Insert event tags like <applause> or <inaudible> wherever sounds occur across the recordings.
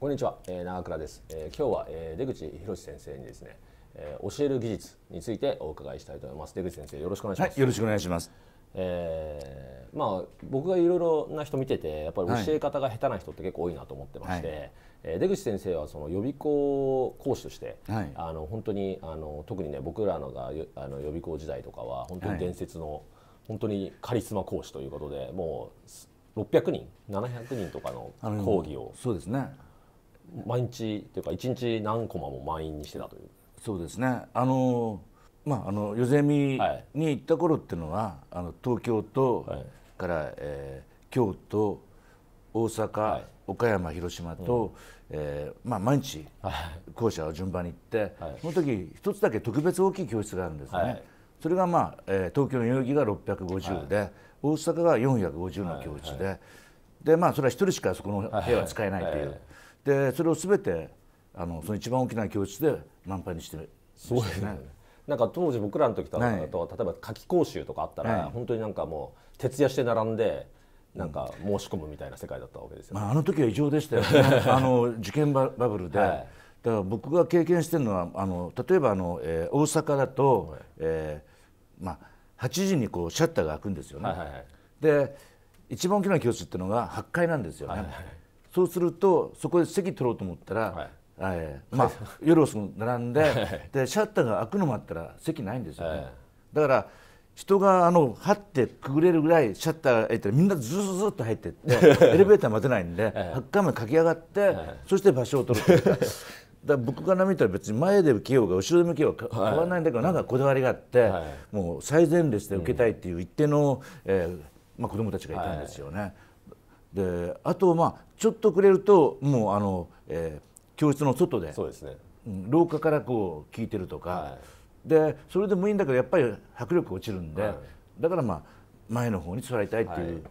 こんにちは、えー、長倉です、えー、今日は、えー、出口博先生にですね、えー、教える技術についてお伺いしたいと思います出口先生よろしくお願いします、はい、よろしくお願いしますえー、まあ僕がいろいろな人見ててやっぱり教え方が下手な人って結構多いなと思ってまして、はい、えー、出口先生はその予備校講師として、はい、あの本当にあの特にね僕らのがあの予備校時代とかは本当に伝説の、はい、本当にカリスマ講師ということでもう600人700人とかの講義をそうですね毎日というか一日何コマも満員にしてたというそうですねあのまああの代ゼミに行った頃っていうのは、はい、あの東京と、はい、から、えー、京都大阪、はい、岡山広島と、うん、えー、まあ、毎日校舎を順番に行って、その時一つだけ特別大きい教室があるんですね、それが、まあえー、東京の代々木が650で、大阪が450の教室で,、でまあ、それは一人しかそこの部屋は使えないという。でそれを全てあのその一番大きな教室で満杯にしてるそうですね。なんか当時僕らの時とかだと、はい、例えば夏季講習とかあったら、はい、本当になんかもう徹夜して並んでなんか申し込むみたいな世界だったわけですよ、ね、まあ、あの時は異常でしたよ、ね、<laughs> あの受験バブルで、はい、だから僕が経験してるのはあの例えばあの、えー、大阪だと、はい、えー、まあ、8時にこうシャッターが開くんですよね、はいはいはい、で一番大きな教室っていうのが8階なんですよね、はいはいはいそうするとそこで席取ろうと思ったら、はいえーまあ、<laughs> 夜遅く並んででシャッターが開くのもあったら席ないんですよね、だから人があのはってくぐれるぐらいシャッターが開いてみんなずずずっと入っていってエレベーター待てないんで8階目駆け上がって、そして場所を取るとだか。ら僕から見たら別に前で受けようが後ろで受けようが変わらないんだけど、なんかこだわりがあって、もう最前列で受けたいっていう一定の、えーまあ、子供たちがいたんですよね。であとまあちょっとくれるともうあの、えー、教室の外でそうです、ね、廊下からこう聞いてるとか、はい、でそれでもいいんだけどやっぱり迫力落ちるんで、はい、だからまあ前の方に座りたいっていう。はい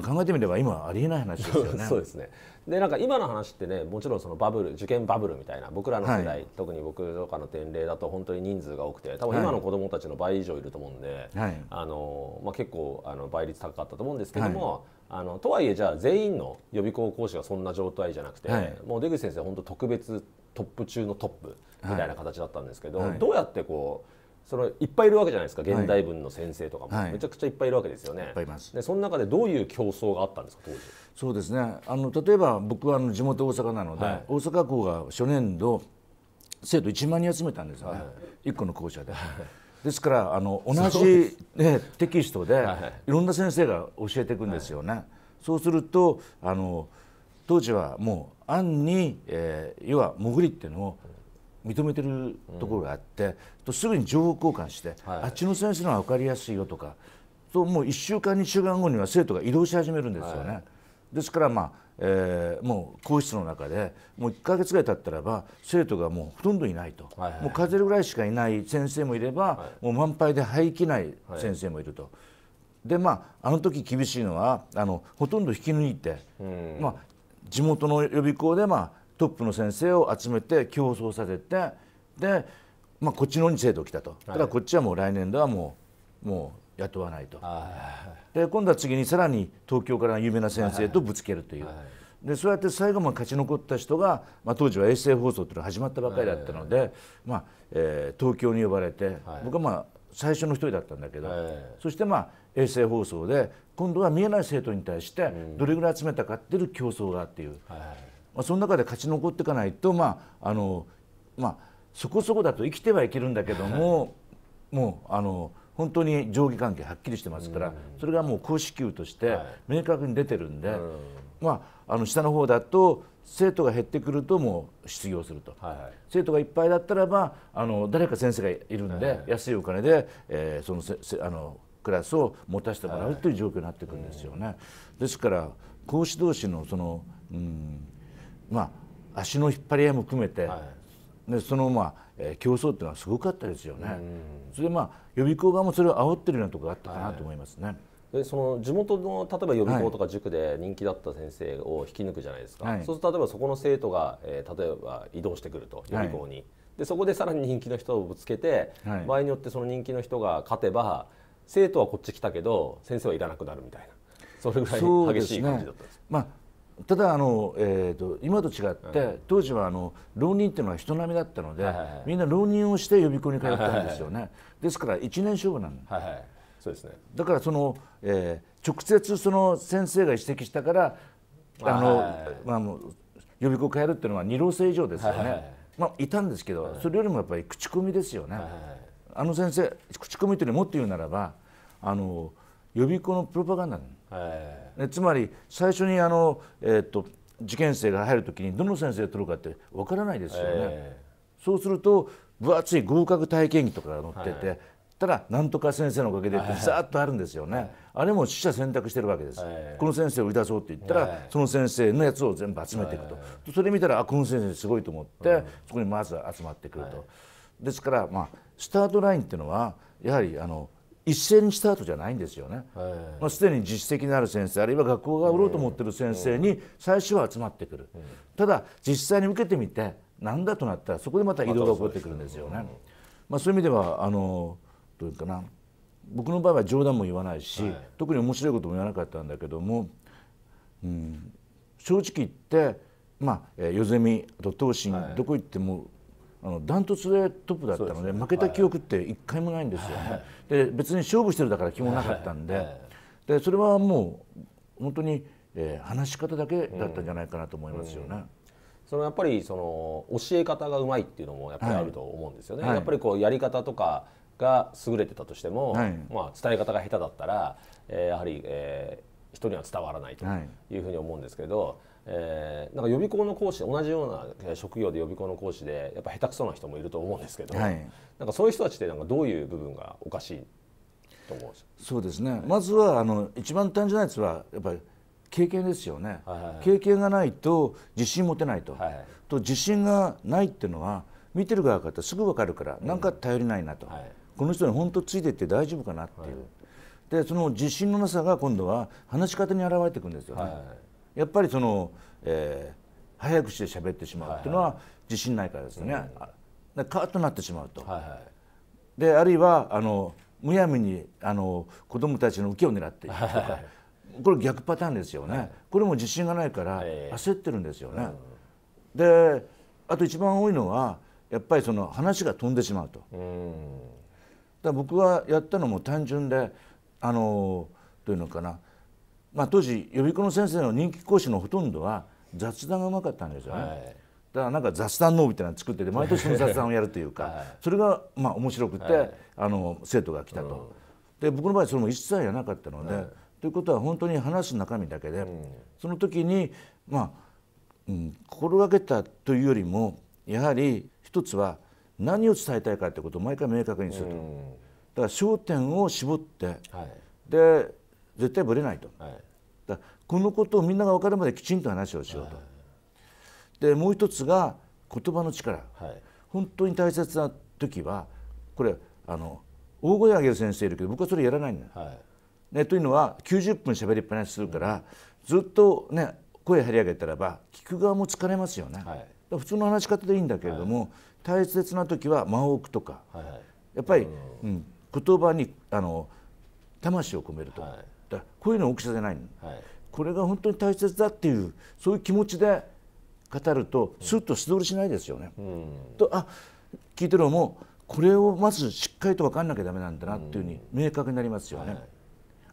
まあ、考えてみれば今ありえない話ですよね。そうですねでなんか今の話ってねもちろんそのバブル受験バブルみたいな僕らの世代、はい、特に僕とかの年齢だと本当に人数が多くて多分今の子どもたちの倍以上いると思うんで、はい、あのまあ、結構あの倍率高かったと思うんですけども。はいあのとはいえじゃあ全員の予備校講師がそんな状態じゃなくて、はい、もう出口先生本当特別トップ中のトップみたいな形だったんですけど、はい、どうやってこうそのいっぱいいるわけじゃないですか現代文の先生とかも、はい、めちゃくちゃいっぱいいるわけですよね。でその中でどういう競争があったんですか当時。そうですねあの例えば僕はあの地元大阪なので、はい、大阪校が初年度生徒1万人集めたんですよね、はい、1個の校舎で。ですからあの同じ、ね、テキストで、はい、いろんな先生が教えていくんですよね。そうするとあの当時はもう暗に、えー、要は潜りっていうのを認めてるところがあって、とすぐに情報交換して、あっちの先生の方が分かりやすいよとかともう1週間2週間後には生徒が移動し始めるんですよね。ですから、まあえー、もう皇室の中でもう1か月ぐらい経ったらば生徒がもうほとんどいないと、はいはい、もう数えるぐらいしかいない先生もいれば、はい、もう満杯で入りきない先生もいると。はい、でまああの時厳しいのはあのほとんど引き抜いて、うん、まあ、地元の予備校で、まあトップの先生を集めて競争させてで、まあ、こっちの方に制度来たと、ただこっちはもう来年度はもうもう雇わないと、で今度は次にさらに東京から有名な先生とぶつけるという。でそうやって最後まで勝ち残った人が、まあ、当時は衛星放送というのが始まったばかりだったので、まあえ東京に呼ばれて、僕はまあ最初の一人だったんだけど、そしてまあ衛星放送で今度は見えない生徒に対してどれぐらい集めたかっていう競争があっていう、まあ、その中で勝ち残っていかないと、まああのまあ、そこそこだと生きてはいけるんだけども、もうあの本当に上下関係はっきりしてますから、それがもう公式球として明確に出てるんで、まあ、あの下の方だと生徒が減ってくるともう失業すると、生徒がいっぱいだったらばあの誰か先生がいるんで、安いお金で、えー、そのせせあのクラスを持たせてもらうという状況になってくるんですよね。ですから講師同士のその、うんまあ、足の引っ張り合いも含めて、はい、でその、まあえ競争っていうのはすごかったですよね。それで、まあ、予備校側もそれを煽ってるようなところがあったかなと思いますね。はいでその地元の例えば予備校とか塾で人気だった先生を引き抜くじゃないですか、はい、そうすると例えばそこの生徒が、えー、例えば移動してくると予備校に、はい、でそこでさらに人気の人をぶつけて、はい、場合によってその人気の人が勝てば生徒はこっち来たけど先生はいらなくなるみたいなそれぐらい激しい感じだったんです、まあただあの、えーと、今と違って、当時はあの浪人っていうのは人並みだったので、はいはい、みんな浪人をして予備校に通ったんですよね、はいはい、ですから1年勝負なんはいはい、そうですねだからその、えー、直接その先生が指摘したからあの、はいはい、予備校変えるっていうのは二浪生以上ですよね、はいはい、まあ、いたんですけど、それよりもやっぱり口コミですよね、はいはい、あの先生口コミというのもっと言うならばあの予備校のプロパガンダ、はいはいつまり最初にあの、えーと、受験生が入る時にどの先生を取るかってわからないですよね。えー、そうすると分厚い合格体験記とかが載ってて、はい、ただなんとか先生のおかげでってざっとあるんですよね、はい、あれも死者選択してるわけです、はい、この先生を売り出そうって言ったら、その先生のやつを全部集めていくと、それ見たらあこの先生すごいと思って、そこにまず集まってくると、ですから、まあ、スタートラインっていうのはやはりあの一斉にスタートじゃないんですよね、まあ、すでに実績のある先生あるいは学校が売ろうと思ってる先生に最初は集まってくる、ただ実際に受けてみて何だとなったらそこでまた移動が起こってくるんですよね。まあ、そういう意味ではあのどういうかな僕の場合は冗談も言わないし、はい、特に面白いことも言わなかったんだけども、うん、正直言って、まあ、よゼミと東進、はい、どこ行ってもあのダントツでトップだったので、ね、負けた記憶って一回もないんですよね、はいで別に勝負してるだから気もなかったんではいでそれはもう本当に、えー、話し方だけだったんじゃないかなと思いますよね。うんうん、そのやっぱりその教え方がうまいっていうのもやっぱりあると思うんですよね。はい、やっぱりこうやり方とかが優れてたとしても、はい、まあ、伝え方が下手だったら、えー、やはり、えー、人には伝わらないというふうに思うんですけど、えー、なんか予備校の講師同じような職業で予備校の講師でやっぱ下手くそな人もいると思うんですけど、はい、なんかそういう人たちってなんかどういう部分がおかしいと思うそうですね、はい、まずはあの一番単純なやつはやっぱり経験ですよね、はいはいはい、経験がないと自信持てないと、はいはい、と自信がないっていうのは見てる側からすぐ分かるから何、うん、か頼りないなと、はい、この人に本当ついていって大丈夫かなっていう、はい、でその自信のなさが今度は話し方に表れていくんですよね。はいはいやっぱりその、えー、早口で喋ってしまうっていうのは自信ないからですよね、はいはい、カーッとなってしまうと。はいはい、であるいはあのむやみにあの子供たちの受けを狙っていくとか、はいこれ逆パターンですよね、はい、これも自信がないから焦ってるんですよね。であと一番多いのはやっぱりその話が飛んでしまうと。うん、だ僕はやったのも単純であのというのかなまあ、当時予備校の先生の人気講師のほとんどは雑談がうまかったんですよね、はい、だからなんか雑談脳みたいなの作ってて <laughs> 毎年の雑談をやるというか、はい、それがまあ面白くて、はい、あの生徒が来たと、うん、で僕の場合それも一切やなかったので、ということは本当に話す中身だけで、うん、その時にまあ、うん、心がけたというよりもやはり一つは何を伝えたいかってことを毎回明確にすると、うん、だから焦点を絞って、で絶対ぶれないと。はいだこのことをみんなが分かるまできちんと話をしようと。はい、でもう一つが言葉の力、はい、本当に大切な時はこれあの大声上げる先生いるけど僕はそれやらないんだよ、はい、ね。というのは90分喋りっぱなしするから、うん、ずっとね声張り上げたらば聞く側も疲れますよね。普通の話し方でいいんだけれども、大切な時は間を置くとか、やっぱり、うん、言葉にあの魂を込めると。はいだこういうの大きさじゃないの、はい、これが本当に大切だっていうそういう気持ちで語るとスッと素通りしないですよね。うん、とあ聞いてる方もこれをまずしっかりと分かんなきゃだめなんだなっていうふうに明確になりますよね。はい、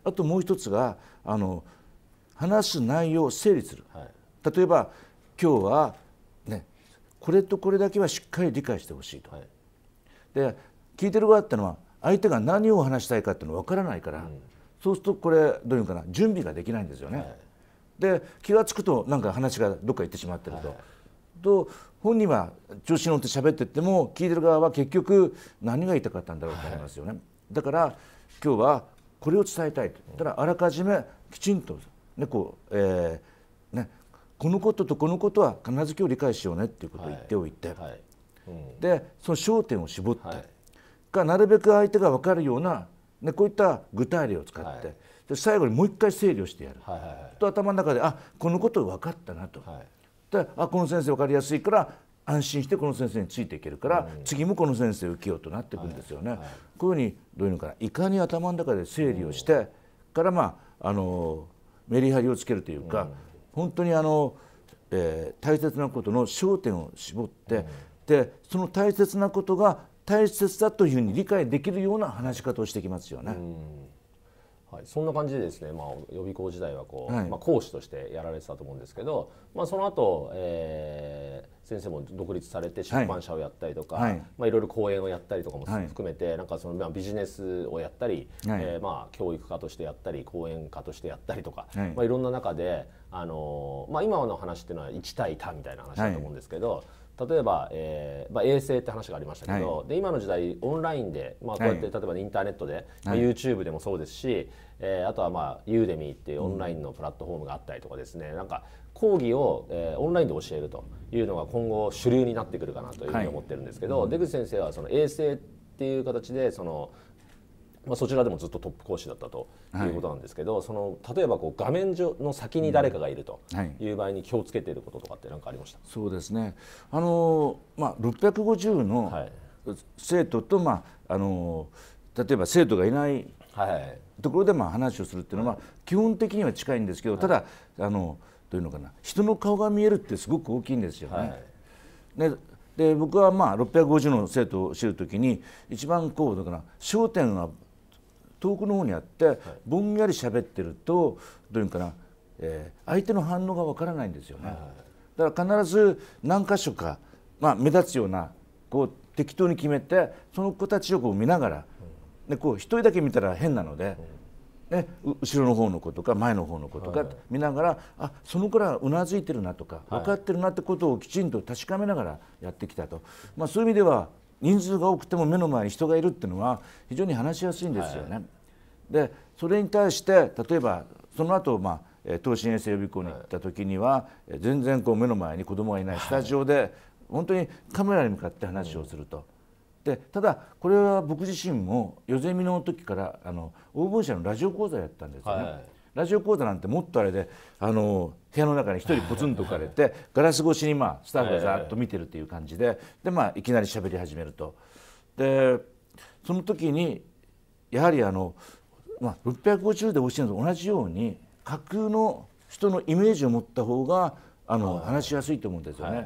あともう一つがあの話す内容を整理する、はい、例えば今日は、ね、これとこれだけはしっかり理解してほしいと。はい、で聞いてる側ってのは相手が何を話したいかっていうのは分からないから、うそうするとこれどういうかな準備ができないんですよね。はい、で気が付くとなんか話がどっか行ってしまってると。はい、と本人は調子に乗って喋ってっても聞いてる側は結局何が言いたかったんだろうと思いますよね。はい、だから今日はこれを伝えたいと。ただあらかじめきちんとねこう、えー、ねこのこととこのことは必ず今日理解しようねっていうことを言っておいて、うん、でその焦点を絞って、がなるべく相手が分かるようなでこういった具体例を使って、はい、で最後にもう一回整理をしてやる、はいはいはい、と頭の中であこのこと分かったなと、はい、であこの先生分かりやすいから安心してこの先生についていけるから、うん、次もこの先生受けようとなっていくんですよね。はいはい、こういうふうにどういうのかないかに頭の中で整理をして、からまああのメリハリをつけるというか、うん、本当にあの、えー、大切なことの焦点を絞って、でその大切なことが大切だというふうに理解できるような話し方をしてきますよね。はい、そんな感じでですね、まあ、予備校時代はこう、はい、まあ、講師としてやられてたと思うんですけど、まあ、その後、えー、先生も独立されて出版社をやったりとか、はいまあ、いろいろ講演をやったりとかも含めて、はい、なんかその、まあ、ビジネスをやったり、はい、えー、まあ、教育家としてやったり講演家としてやったりとか、はいまあ、いろんな中で、あのー、まあ、今の話っていうのは1対多みたいな話だと思うんですけど。はい例えば、えーまあ、衛星って話がありましたけど、はい、で今の時代オンラインで、まあ、こうやって、はい、例えばインターネットで、まあ、YouTube でもそうですし、えー、あとは、まあ、ユーデミーっていうオンラインのプラットフォームがあったりとかですね、うん、なんか講義を、えー、オンラインで教えるというのが今後主流になってくるかなというふうに思ってるんですけど、出口先生はその衛星っていう形でそのまあ、そちらでもずっとトップ講師だったということなんですけど、はい、その例えばこう画面上の先に誰かがいるという場合に気をつけていることとかって何かありました、はい、そうですねあの、まあ、650の生徒と、まああの例えば生徒がいないところでまあ話をするっていうのは、基本的には近いんですけど、ただあのというのかな人の顔が見えるってすごく大きいんですよね。はい、でで僕はまあ650の生徒を知るときに一番こうだから焦点は遠くの方にあってぼんやり喋ってるとどういうかな、えー、相手の反応がわからないんですよね。だから必ず何箇所か、まあ、目立つようなこう適当に決めてその子たちをこう見ながら、でこう一人だけ見たら変なので、ね、後ろの方の子とか前の方の子とか見ながら、あその子らうなずいてるなとか分かってるなってことをきちんと確かめながらやってきたと、まあ、そういう意味では人数が多くても目の前に人がいるっていうのは非常に話しやすいんですよね。はいでそれに対して例えばその後まあ東進衛生予備校に行った時には、はい、全然こう目の前に子供がいないスタジオで、はい、本当にカメラに向かって話をすると。うん、でただこれは僕自身もよゼミの時からあの応募者のラジオ講座やったんですよね、はい、ラジオ講座なんてもっとあれであの部屋の中に一人ポツンと置かれてガラス越しに、まあ、スタッフがざっと見てるっていう感じでで、まあ、いきなり喋り始めるとでその時にやはりあのまあ、650で欲しいるのと同じように架空の人のイメージを持った方があの話しやすいと思うんですよね。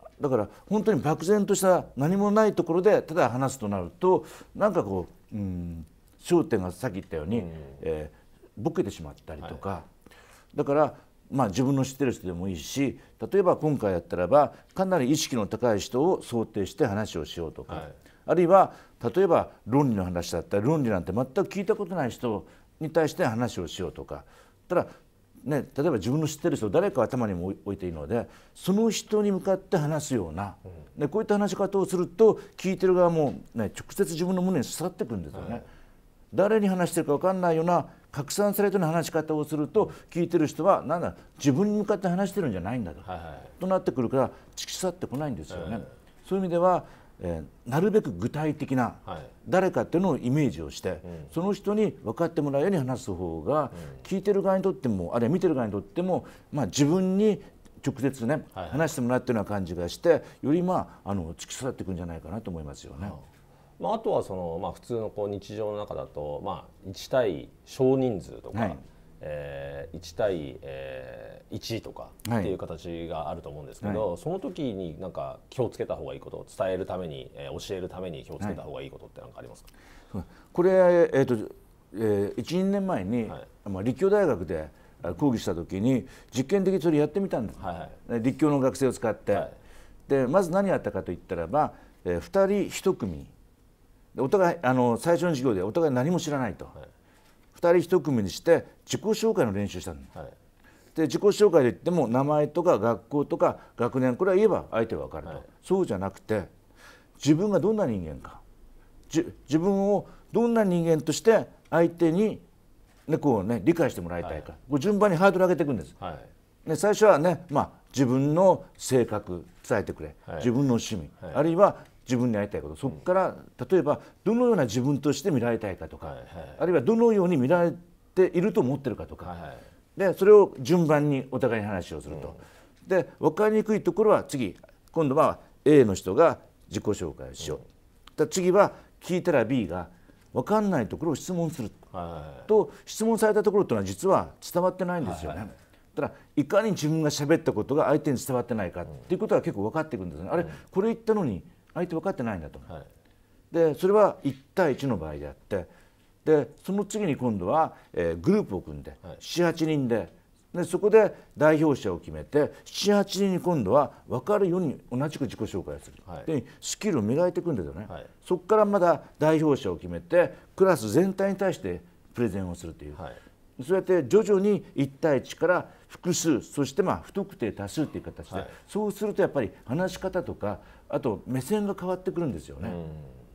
はい、だから本当に漠然とした何もないところでただ話すとなるとなんかこう、うん、焦点がさっき言ったように、うん、えー、ボケてしまったりとか、はい、だからまあ、自分の知ってる人でもいいし例えば今回やったらばかなり意識の高い人を想定して話をしようとか、はい、あるいは例えば論理の話だったら論理なんて全く聞いたことない人に対して話をしようとかただね、例えば自分の知ってる人誰か頭にも置いていいのでその人に向かって話すような、うん、でこういった話し方をすると聞いてる側も、ね、直接自分の胸に刺さってくるんですよね。はい、誰に話してるか分かんないような拡散されてる話し方をすると聞いてる人はなんだ自分に向かって話してるんじゃないんだとはいはい、となってくるから突き刺さってこないんですよね。そういう意味ではえー、なるべく具体的な誰かっていうのをイメージをして、はい、その人に分かってもらうように話す方が、うん、聞いてる側にとってもあるいは見てる側にとっても、まあ、自分に直接ね、はい、話してもらってるような感じがしてよりまああの突き刺さっていくんじゃないかなと思いますよね。まあ、あとはその、まあ、普通のこう日常の中だと、まあ、1対少人数とか、はいえー、1対、えー、1とかっていう形があると思うんですけど、はい、その時になんか気をつけた方がいいこと伝えるために、えー、教えるために気をつけた方がいいことって何かありますか、はい、これ、えーとえー、12年前に、はい、まあ、立教大学で講義した時に実験的にそれやってみたんです、はいはい、立教の学生を使って、はい、でまず何やったかといったらば、えー、2人1組お互いあの最初の授業でお互い何も知らないと。はい2人1組にして自己紹介の練習したの、はい、で自己紹介で言っても名前とか学校とか学年これは言えば相手は分かると、はい、そうじゃなくて自分がどんな人間か自分をどんな人間として相手に、ねこうね、理解してもらいたいか、はい、順番にハードル上げていくんです。はい、で最初はね、まあ、自分の性格伝えてくれ、自分の趣味、あるいは自分に会いたいことそこから例えばどのような自分として見られたいかとか、はいはい、あるいはどのように見られていると思ってるかとか、はいはい、でそれを順番にお互いに話をすると、うん、で分かりにくいところは次今度は A の人が自己紹介をしよう、うん、次は聞いたら B が分かんないところを質問する、はいはい、と質問されたところというのは実は伝わってないんですよね。はいはいただいかに自分が喋ったことが相手に伝わってないかっていうことが結構分かってくるんですね、あれこれ言ったのに相手分かってないんだと、はい、でそれは1対1の場合であってでその次に今度は、えー、グループを組んで、はい、78人ででそこで代表者を決めて78人に今度は分かるように同じく自己紹介をする、はい、でスキルを磨いていくんですよね、はい、そこからまだ代表者を決めてクラス全体に対してプレゼンをするという、はい、そうやって徐々に1対1から複数そしてまあ不特定多数という形で、そうするとやっぱり話し方とかあと目線が変わってくるんですよね。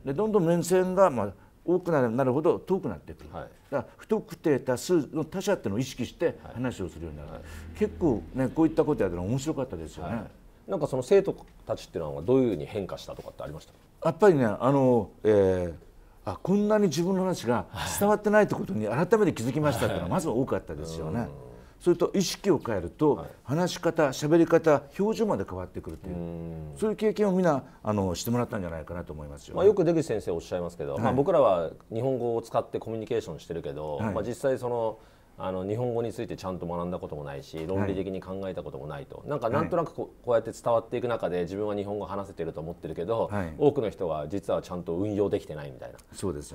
でどんどん目線が、まあ、多くなるほど遠くなってくる、はい、だから不特定多数の他者っていうのを意識して話をするようになる、はいはい、結構ねこういったことやったら面白かったですよね、なんかその生徒たちっていうのはどういうふうに変化したとかってありましたやっぱりねあの、えー、あこんなに自分の話が伝わってないってことに改めて気づきましたっていうのはまずは多かったですよね。それと意識を変えると話し方喋り方表情まで変わってくるというそういう経験をみんなあのしてもらったんじゃないかなと思いますよ、ね、まあ、よく出口先生おっしゃいますけど、まあ、僕らは日本語を使ってコミュニケーションしてるけど、まあ、実際そのあの日本語についてちゃんと学んだこともないし論理的に考えたこともないと、はい、なんかなんとなくこうやって伝わっていく中で自分は日本語話せてると思ってるけど、はい、多くの人は実はちゃんと運用できてないみたいな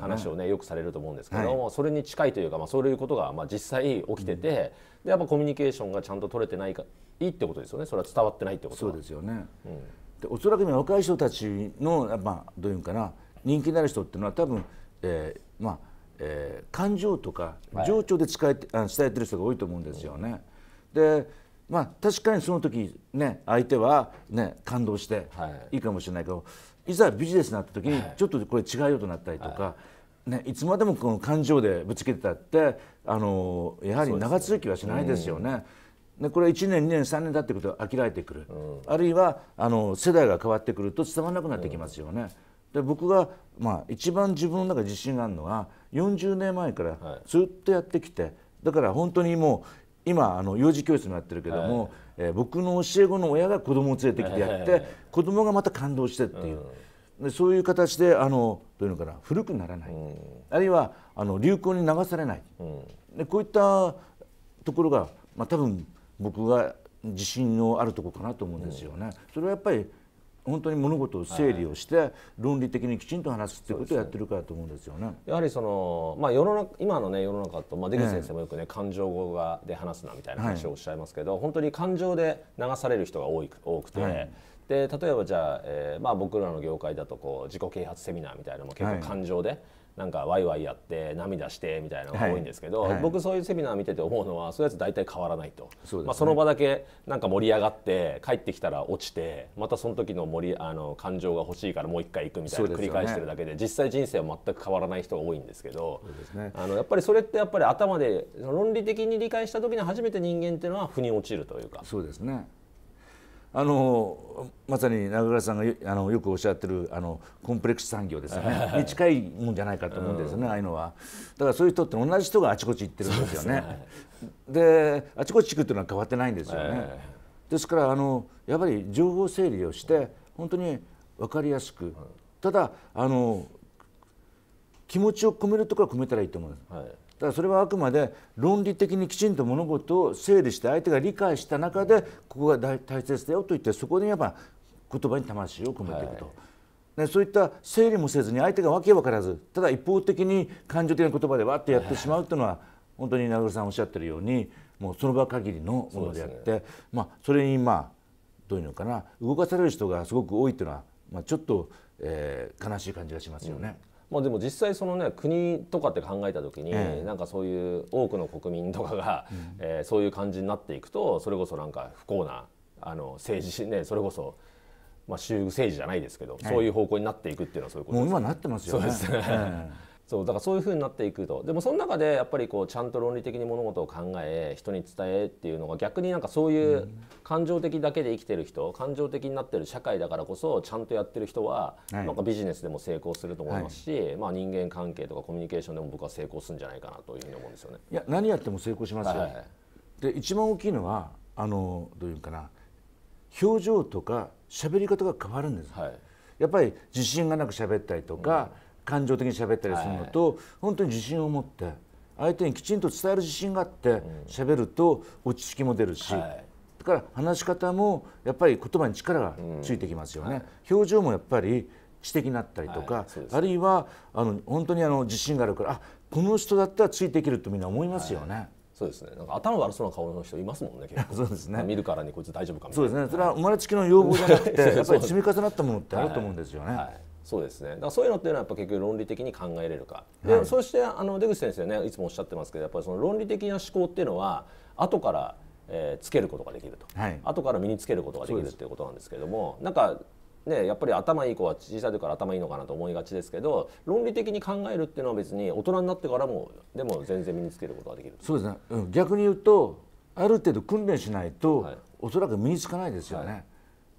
話をね、ね、よくされると思うんですけども、はい、それに近いというか、まあ、そういうことがまあ実際起きてて、うん、でやっぱコミュニケーションがちゃんと取れてないかいいってことですよねそれは伝わってないってことそうですよね、うん、でおそらく若い人たちの、っぱどういうかな人気になる人っていうのは多分、えー、まあえー、感情とか情緒で使えて、はい、伝えてる人が多いと思うんですよね。でまあ確かにその時ね相手はね感動していいかもしれないけど、はい、いざビジネスになった時にちょっとこれ違うよとなったりとか、はい、ね、いつまでもこの感情でぶつけてたってあのやはり長続きはしないですよね。でこれ1年2年3年経ってくると諦めてくる、うん、あるいはあの世代が変わってくると伝わらなくなってきますよね。うん、で僕がまあ、一番自分の中で自信があるのは40年前からずっとやってきて、はい、だから本当にもう今あの幼児教室もやってるけども、はい、えー、僕の教え子の親が子供を連れてきてやって、はい、子供がまた感動してっていう、うん、でそういう形であのどういうのかな古くならない、うん、あるいはあの流行に流されない、うん、でこういったところが、まあ、多分僕が自信のあるところかなと思うんですよね。それはやっぱり本当に物事を整理をして、論理的にきちんと話すっていうことをやってるからと思うんですよね。やはりその、まあ、世の中今の、ね、世の中と、まあ、出口先生もよくね、感情語がで話すなみたいな話をおっしゃいますけど、本当に感情で流される人が多い多くて。で例えばじゃあ、えーまあ、僕らの業界だとこう自己啓発セミナーみたいなのも結構感情で、なんかワイワイやって涙してみたいなのが多いんですけど、はいはい、僕そういうセミナー見てて思うのはそういうやつ大体変わらないとそ、ね,、まあ、その場だけなんか盛り上がって帰ってきたら落ちてまたその時の盛りあの感情が欲しいからもう一回行くみたいな、繰り返してるだけで実際人生は全く変わらない人が多いんですけど、ね、あのやっぱりそれってやっぱり頭で論理的に理解した時に初めて人間っていうのは腑に落ちるというか。そうですねあのまさに中倉さんがあのよくおっしゃってるあのコンプレックス産業ですねに近いもんじゃないかと思うんですよね、うん、ああいうのはだからそういう人って同じ人があちこち行ってるんですよねであちこち行くっていうのは変わってないんですよね、えー、ですからあのやっぱり情報整理をして本当に分かりやすく、ただあの気持ちを込めるところは込めたらいいと思うんです、はいだからそれはあくまで論理的にきちんと物事を整理して相手が理解した中でここが大切だよと言ってそこにやっぱ言葉に魂を込めていくと。はいそういった整理もせずに相手が訳分からずただ一方的に感情的な言葉でわってやってしまうというのは本当に名倉さんおっしゃってるようにもうその場限りのものであってそ,、ね、まあ、それにまあどういうのかな動かされる人がすごく多いというのは、まあ、ちょっと、えー、悲しい感じがしますよね。うんまあ、でも実際その、ね、国とかって考えた時に、えー、なんかそういう多くの国民とかが、うん、えー、そういう感じになっていくとそれこそなんか不幸なあの政治、ね、それこそ、まあ、州政治じゃないですけど、はい、そういう方向になっていくっていうのはそういうことです、今なってますよね。そうですね、そうだからそういうふうになっていくとでもその中でやっぱりこうちゃんと論理的に物事を考え人に伝えっていうのが逆になんかそういう感情的だけで生きてる人感情的になってる社会だからこそちゃんとやってる人はなんかビジネスでも成功すると思いますし、はい、まあ、人間関係とかコミュニケーションでも僕は成功するんじゃないかなというふうに思うんですよね。いや何やっても成功しますよ、ははい、で一番大きいのはあのどういうかな表情とか喋り方が変わるんです、はい、やっぱり自信がなく喋ったりとか、うん感情的に喋ったりするのと、はい、本当に自信を持って相手にきちんと伝える自信があって喋ると落ち着きも出るし、うんはい、だから話し方もやっぱり言葉に力がついてきますよね。うん、表情もやっぱり知的になったりとか、はい、あるいはあの本当にあの自信があるからあこの人だったらついていけるとみんな思いますよね。はい、そうですね。なんか頭悪そうな顔の人いますもんね。<laughs> そうですね。見るからにこいつ大丈夫かそうですね。それは生まれつきの要望じゃなくて、<laughs> やっぱり積み重なったものってあると思うんですよね。はいそうですねだそういうのっていうのはやっぱ結局論理的に考えれるか、はい、そしてあの出口先生ねいつもおっしゃってますけどやっぱりその論理的な思考っていうのは後からえー、つけることができると、はい、後から身につけることができるっていうことなんですけれどもなんかねやっぱり頭いい子は小さい時から頭いいのかなと思いがちですけど論理的に考えるっていうのは別に大人になってからもでも全然身につけることができるそうですね逆に言うとある程度訓練しないと、はい、おそらく身につかないですよね。はい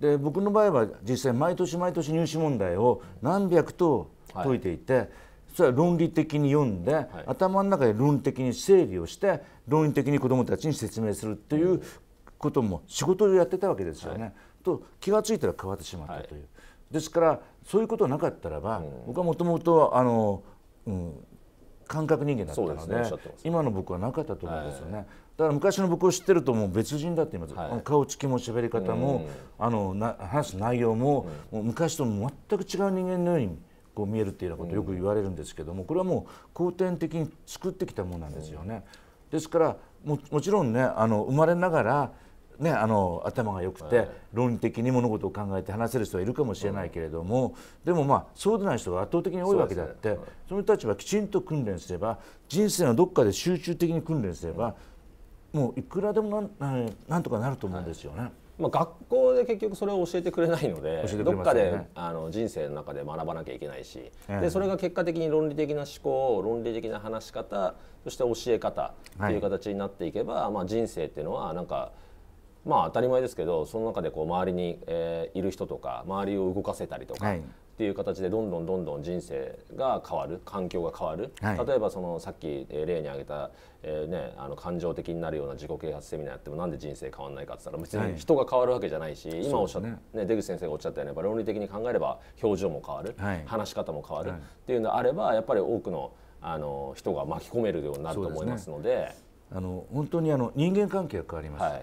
で僕の場合は実際毎年毎年入試問題を何百と解いていて、はい、それは論理的に読んで、はい、頭の中で論理的に整理をして論理的に子どもたちに説明するっていうことも仕事をやってたわけですよね。はい、と気が付いたら変わってしまったという。ですからそういうことなかったらば、僕はもともとあの、うん、感覚人間だったので、ねね、今の僕はなかったと思うんですよね、はい、だから昔の僕を知ってるともう別人だって言います、はい、顔つきも喋り方も、あのな話す内容もうん、もう昔と全く違う人間のようにこう見えるっていうようなことよく言われるんですけども、これはもう後天的に作ってきたものなんですよね。ですからもちろんねあの生まれながらね、あの頭が良くて、論理的に物事を考えて話せる人はいるかもしれないけれども、でもまあそうでない人が圧倒的に多いわけであって、その人たちはきちんと訓練すれば人生のどっかで集中的に訓練すれば、もういくらでもなんなんとかなると思うんですよね。まあ、学校で結局それを教えてくれないので、ね、どっかであの人生の中で学ばなきゃいけないし、ええ、でそれが結果的に論理的な思考論理的な話し方そして教え方っていう形になっていけば、はい、まあ、人生っていうのはなんか。まあ当たり前ですけどその中でこう周りに、えー、いる人とか周りを動かせたりとか、はいっていう形でどんどんどんどん人生が変わる環境が変わる、はい、例えばそのさっき例に挙げた、えーね、あの感情的になるような自己啓発セミナーやってもなんで人生変わらないかって言ったら別に人が変わるわけじゃないし、はい、今おっしゃっ、ねね、出口先生がおっしゃったようにやっぱ論理的に考えれば表情も変わる、はい、話し方も変わる、っていうのであればやっぱり多くのあの人が巻き込めるようになると思いますので。でね、あの本当にあの人間関係が変わります、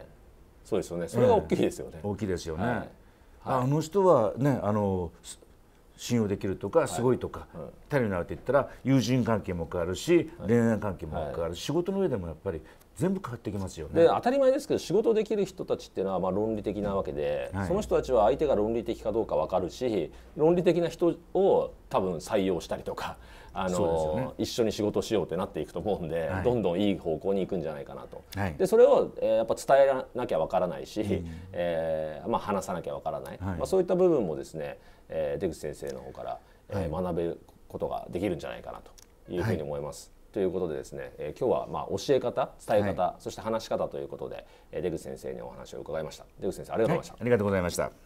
そうですよねそれが大きいですよね、大きいですよね、あの人はねあの信用できるとかすごいとか、頼りになるって言ったら友人関係も変わるし、恋愛関係も変わる仕事の上でもやっぱり全部変わってきますよね当たり前ですけど仕事できる人たちっていうのはまあ論理的なわけで、はい、その人たちは相手が論理的かどうか分かるし論理的な人を多分採用したりとかあの、ね、一緒に仕事しようってなっていくと思うんで、はい、どんどんいい方向に行くんじゃないかなと、はい、でそれを、えー、やっぱ伝えなきゃ分からないし、うん、えー、まあ、話さなきゃ分からない、まあ、そういった部分もですねえー、出口先生の方から、えー、学べることができるんじゃないかなというふうに思います。はい、ということでですね、えー、今日はまあ教え方伝え方、はい、そして話し方ということで、えー、出口先生にお話を伺いました出口先生ありがとうございました、い、ありがとうございました